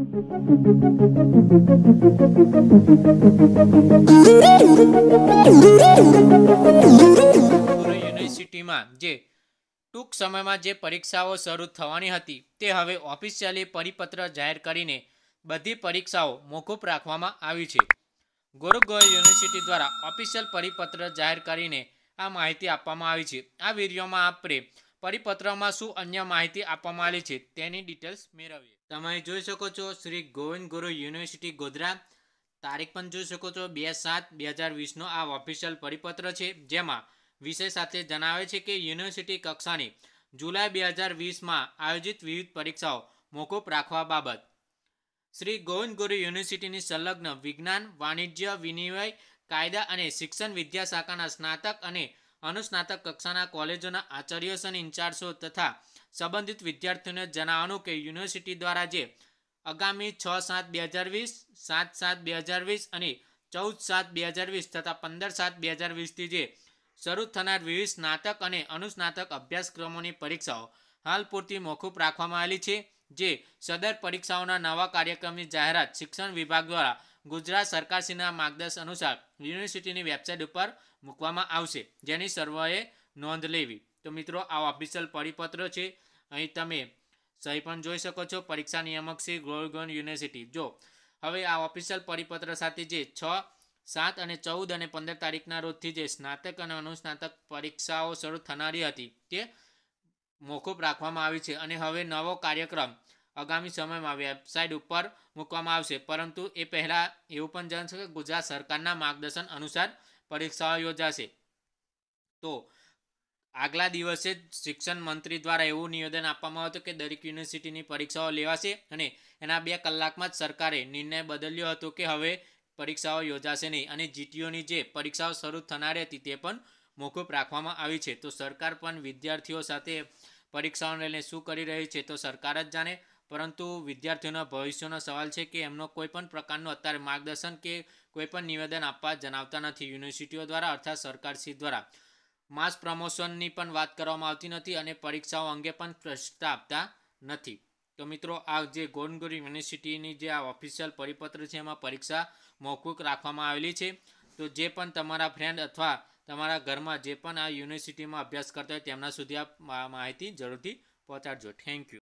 યુનિવર્સિટીમાં જે ટૂંક સમયમાં જે પરીક્ષાઓ શરૂ થવાની હતી તે હવે ઓફિશિયલી પરિપત્ર જાહેર કરીને બધી પરીક્ષાઓ મોકૂફ રાખવામાં આવી છે ગુરુ યુનિવર્સિટી દ્વારા ઓફિશિયલ પરિપત્ર જાહેર કરીને આ માહિતી આપવામાં આવી છે આ વિડીયોમાં આપણે પરિપત્રમાં શું અન્ય માહિતી આપવામાં આવી છે તેની ડિટેલ્સ મેળવીએ તમે જોઈ શકો છો શ્રી ગોવિંદ ગુરુ યુનિવર્સિટી ગોધરા તારીખ પણ જોઈ શકો છો બે સાત બે હજાર વીસનો આ ઓફિશિયલ પરિપત્ર છે જેમાં વિષય સાથે જણાવે છે કે યુનિવર્સિટી કક્ષાની જુલાઈ બે હજાર વીસમાં આયોજિત વિવિધ પરીક્ષાઓ મોકૂફ રાખવા બાબત શ્રી ગોવિંદ ગુરુ યુનિવર્સિટીની સંલગ્ન વિજ્ઞાન વાણિજ્ય વિનિમય કાયદા અને શિક્ષણ વિદ્યા શાખાના સ્નાતક અને અનુસ્નાતક કક્ષાના કોલેજોના આચાર્યો અને ઇન્ચાર્જો તથા સંબંધિત વિદ્યાર્થીઓને જણાવવાનું કે યુનિવર્સિટી દ્વારા જે આગામી છ સાત બે હજાર વીસ સાત સાત બે હજાર વીસ અને ચૌદ સાત બે હજાર વીસ તથા પંદર સાત બે હજાર વીસથી જે શરૂ થનાર વિવિધ સ્નાતક અને અનુસ્નાતક અભ્યાસક્રમોની પરીક્ષાઓ હાલ પૂરતી મોકૂફ રાખવામાં આવેલી છે જે સદર પરીક્ષાઓના નવા કાર્યક્રમની જાહેરાત શિક્ષણ વિભાગ દ્વારા ગુજરાત સરકારશ્રીના માર્ગદર્શન અનુસાર યુનિવર્સિટીની વેબસાઇટ ઉપર મૂકવામાં આવશે જેની સર્વેએ નોંધ લેવી તો મિત્રો આ ઓફિશિયલ પરિપત્ર છે અહીં તમે સહી પણ જોઈ શકો છો પરીક્ષા નિયામક શ્રી ગોરગોન યુનિવર્સિટી જો હવે આ ઓફિશિયલ પરિપત્ર સાથે જે છ સાત અને ચૌદ અને પંદર તારીખના રોજથી જે સ્નાતક અને અનુસ્નાતક પરીક્ષાઓ શરૂ થનારી હતી તે મોકૂફ રાખવામાં આવી છે અને હવે નવો કાર્યક્રમ આગામી સમયમાં વેબસાઇટ ઉપર મૂકવામાં આવશે પરંતુ એ પહેલાં એવું પણ છે કે ગુજરાત સરકારના માર્ગદર્શન અનુસાર પરીક્ષાઓ યોજાશે તો આગલા દિવસે શિક્ષણ મંત્રી દ્વારા એવું નિવેદન આપવામાં હતું કે દરેક યુનિવર્સિટીની પરીક્ષાઓ લેવાશે અને એના બે કલાકમાં જ સરકારે નિર્ણય બદલ્યો હતો કે હવે પરીક્ષાઓ યોજાશે નહીં અને જીટીઓની જે પરીક્ષાઓ શરૂ થનારી હતી તે પણ મોકૂફ રાખવામાં આવી છે તો સરકાર પણ વિદ્યાર્થીઓ સાથે પરીક્ષાઓને લઈને શું કરી રહી છે તો સરકાર જ જાણે પરંતુ વિદ્યાર્થીઓના ભવિષ્યનો સવાલ છે કે એમનો કોઈ પણ પ્રકારનું અત્યારે માર્ગદર્શન કે કોઈ પણ નિવેદન આપવા જણાવતા નથી યુનિવર્સિટીઓ દ્વારા અર્થાત શ્રી દ્વારા માસ પ્રમોશનની પણ વાત કરવામાં આવતી નથી અને પરીક્ષાઓ અંગે પણ સ્પષ્ટતા આપતા નથી તો મિત્રો આ જે ગોનગુર યુનિવર્સિટીની જે આ ઓફિશિયલ પરિપત્ર છે એમાં પરીક્ષા મોકૂફ રાખવામાં આવેલી છે તો જે પણ તમારા ફ્રેન્ડ અથવા તમારા ઘરમાં જે પણ આ યુનિવર્સિટીમાં અભ્યાસ કરતા હોય તેમના સુધી આ માહિતી જરૂરથી પહોંચાડજો થેન્ક યુ